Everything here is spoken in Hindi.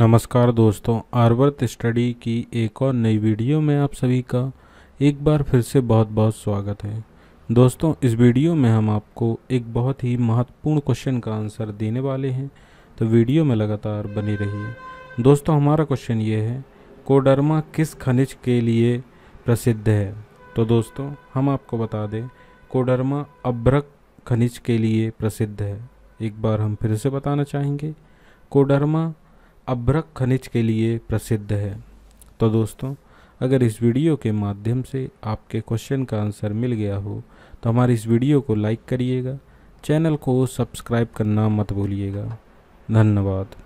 नमस्कार दोस्तों आर्वर्थ स्टडी की एक और नई वीडियो में आप सभी का एक बार फिर से बहुत बहुत स्वागत है दोस्तों इस वीडियो में हम आपको एक बहुत ही महत्वपूर्ण क्वेश्चन का आंसर देने वाले हैं तो वीडियो में लगातार बनी रहिए दोस्तों हमारा क्वेश्चन ये है कोडरमा किस खनिज के लिए प्रसिद्ध है तो दोस्तों हम आपको बता दें कोडरमा अब्रक खनिज के लिए प्रसिद्ध है एक बार हम फिर से बताना चाहेंगे कोडरमा अभ्रक खनिज के लिए प्रसिद्ध है तो दोस्तों अगर इस वीडियो के माध्यम से आपके क्वेश्चन का आंसर मिल गया हो तो हमारे इस वीडियो को लाइक करिएगा चैनल को सब्सक्राइब करना मत भूलिएगा धन्यवाद